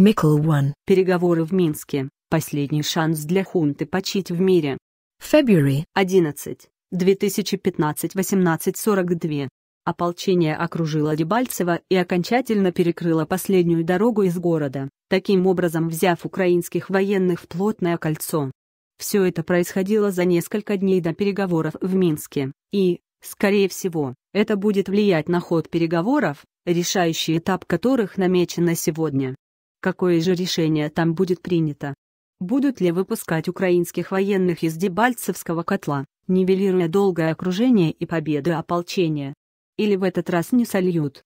Микл 1. Переговоры в Минске. Последний шанс для хунты почить в мире. February 11. 2015-1842. Ополчение окружило Дебальцево и окончательно перекрыло последнюю дорогу из города, таким образом взяв украинских военных в плотное кольцо. Все это происходило за несколько дней до переговоров в Минске, и, скорее всего, это будет влиять на ход переговоров, решающий этап которых намечен на сегодня. Какое же решение там будет принято? Будут ли выпускать украинских военных из Дебальцевского котла, нивелируя долгое окружение и победы ополчения? Или в этот раз не сольют?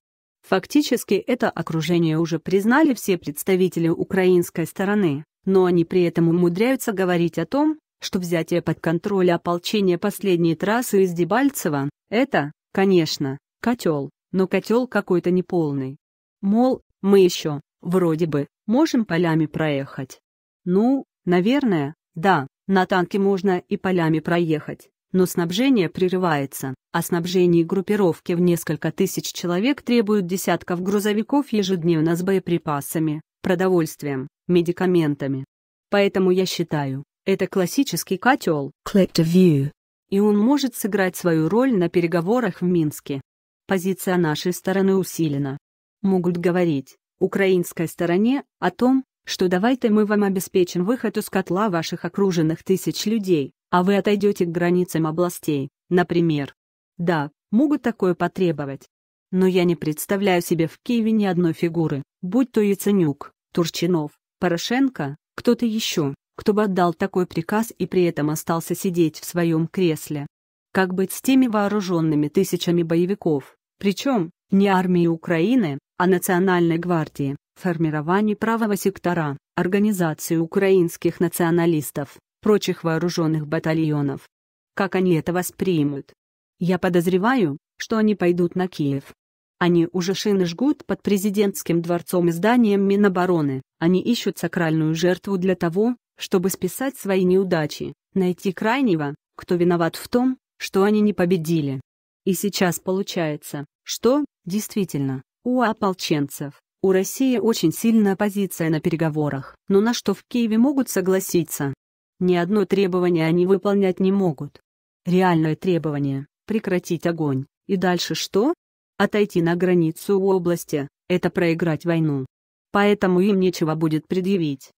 Фактически это окружение уже признали все представители украинской стороны, но они при этом умудряются говорить о том, что взятие под контроль ополчения последней трассы из Дебальцева – это, конечно, котел, но котел какой-то неполный. Мол, мы еще Вроде бы, можем полями проехать. Ну, наверное, да, на танке можно и полями проехать, но снабжение прерывается, а снабжение группировки в несколько тысяч человек требует десятков грузовиков ежедневно с боеприпасами, продовольствием, медикаментами. Поэтому я считаю, это классический котел, view, и он может сыграть свою роль на переговорах в Минске. Позиция нашей стороны усилена. Могут говорить, украинской стороне о том, что давайте мы вам обеспечим выход из котла ваших окруженных тысяч людей, а вы отойдете к границам областей, например. Да, могут такое потребовать. Но я не представляю себе в Киеве ни одной фигуры, будь то Яценюк, Турчинов, Порошенко, кто-то еще, кто бы отдал такой приказ и при этом остался сидеть в своем кресле. Как быть с теми вооруженными тысячами боевиков, причем не армии Украины, о Национальной гвардии, формировании правого сектора, организации украинских националистов, прочих вооруженных батальонов. Как они это воспримут? Я подозреваю, что они пойдут на Киев. Они уже шины жгут под президентским дворцом и зданием Минобороны, они ищут сакральную жертву для того, чтобы списать свои неудачи, найти крайнего, кто виноват в том, что они не победили. И сейчас получается, что, действительно, у ополченцев, у России очень сильная позиция на переговорах, но на что в Киеве могут согласиться? Ни одно требование они выполнять не могут. Реальное требование – прекратить огонь, и дальше что? Отойти на границу области – это проиграть войну. Поэтому им нечего будет предъявить.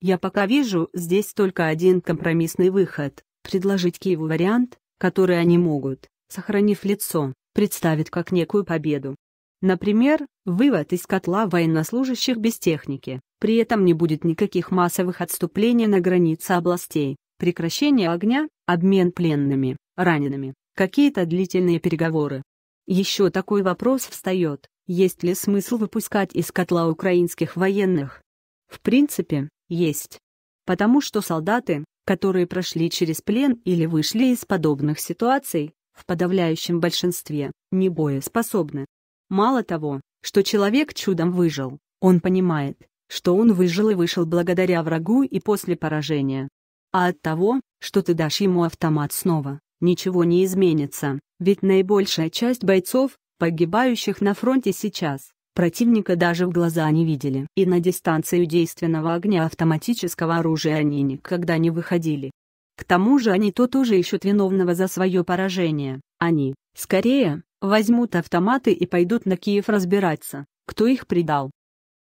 Я пока вижу здесь только один компромиссный выход – предложить Киеву вариант, который они могут, сохранив лицо, представить как некую победу. Например, вывод из котла военнослужащих без техники. При этом не будет никаких массовых отступлений на границе областей, прекращение огня, обмен пленными, ранеными, какие-то длительные переговоры. Еще такой вопрос встает, есть ли смысл выпускать из котла украинских военных? В принципе, есть. Потому что солдаты, которые прошли через плен или вышли из подобных ситуаций, в подавляющем большинстве, не боеспособны. Мало того, что человек чудом выжил, он понимает, что он выжил и вышел благодаря врагу и после поражения. А от того, что ты дашь ему автомат снова, ничего не изменится, ведь наибольшая часть бойцов, погибающих на фронте сейчас, противника даже в глаза не видели. И на дистанцию действенного огня автоматического оружия они никогда не выходили. К тому же они то тоже ищут виновного за свое поражение. Они, скорее, Возьмут автоматы и пойдут на Киев разбираться, кто их предал.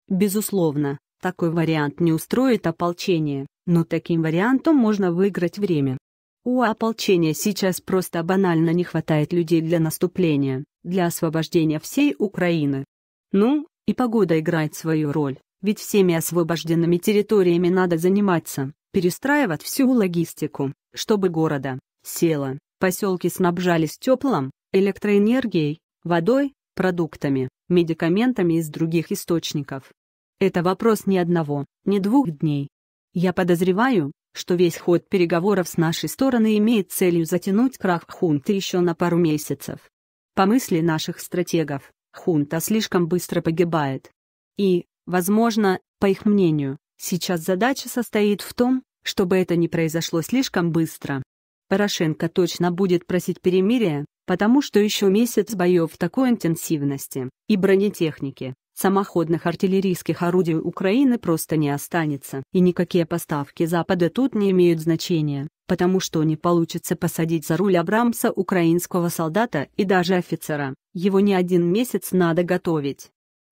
Безусловно, такой вариант не устроит ополчение, но таким вариантом можно выиграть время. У ополчения сейчас просто банально не хватает людей для наступления, для освобождения всей Украины. Ну, и погода играет свою роль, ведь всеми освобожденными территориями надо заниматься, перестраивать всю логистику, чтобы города, села, поселки снабжались теплым, электроэнергией, водой, продуктами, медикаментами из других источников. Это вопрос ни одного, ни двух дней. Я подозреваю, что весь ход переговоров с нашей стороны имеет целью затянуть крах хунты еще на пару месяцев. По мысли наших стратегов, хунта слишком быстро погибает. И, возможно, по их мнению, сейчас задача состоит в том, чтобы это не произошло слишком быстро. Порошенко точно будет просить перемирия, потому что еще месяц боев такой интенсивности и бронетехники, самоходных артиллерийских орудий Украины просто не останется. И никакие поставки Запада тут не имеют значения, потому что не получится посадить за руль Абрамса украинского солдата и даже офицера, его не один месяц надо готовить.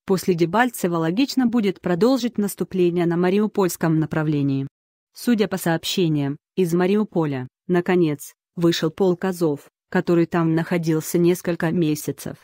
После Дебальцева логично будет продолжить наступление на Мариупольском направлении. Судя по сообщениям, из Мариуполя, наконец, вышел полк Азов, который там находился несколько месяцев.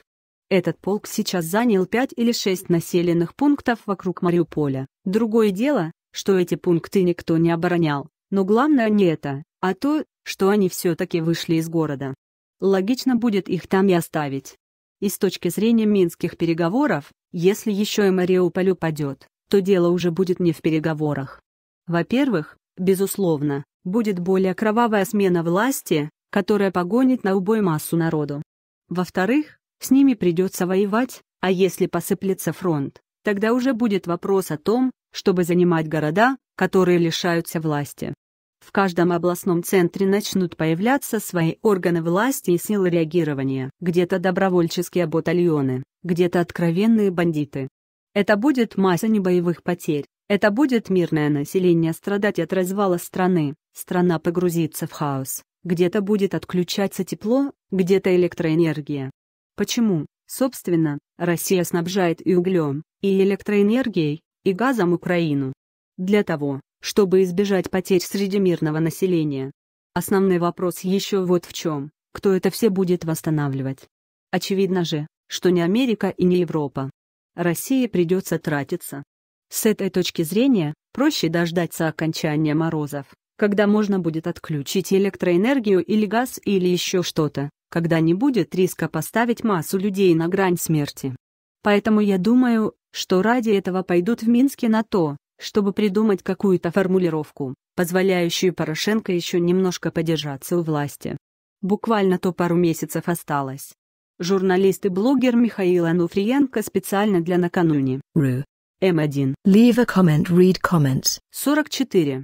Этот полк сейчас занял пять или шесть населенных пунктов вокруг Мариуполя. Другое дело, что эти пункты никто не оборонял, но главное не это, а то, что они все-таки вышли из города. Логично будет их там и оставить. И с точки зрения минских переговоров, если еще и Мариуполь упадет, то дело уже будет не в переговорах. Во-первых, безусловно, будет более кровавая смена власти, которая погонит на убой массу народу. Во-вторых, с ними придется воевать, а если посыплется фронт, тогда уже будет вопрос о том, чтобы занимать города, которые лишаются власти. В каждом областном центре начнут появляться свои органы власти и силы реагирования, где-то добровольческие батальоны, где-то откровенные бандиты. Это будет масса небоевых потерь, это будет мирное население страдать от развала страны, страна погрузится в хаос. Где-то будет отключаться тепло, где-то электроэнергия. Почему, собственно, Россия снабжает и углем, и электроэнергией, и газом Украину? Для того, чтобы избежать потерь среди мирного населения. Основной вопрос еще вот в чем, кто это все будет восстанавливать? Очевидно же, что не Америка и не Европа. России придется тратиться. С этой точки зрения, проще дождаться окончания морозов, когда можно будет отключить электроэнергию или газ или еще что-то, когда не будет риска поставить массу людей на грань смерти. Поэтому я думаю, что ради этого пойдут в Минске на то, чтобы придумать какую-то формулировку, позволяющую Порошенко еще немножко подержаться у власти. Буквально то пару месяцев осталось. Журналист и блогер Михаил Ануфриенко специально для накануне. М1. Leave a comment, read comments. 44.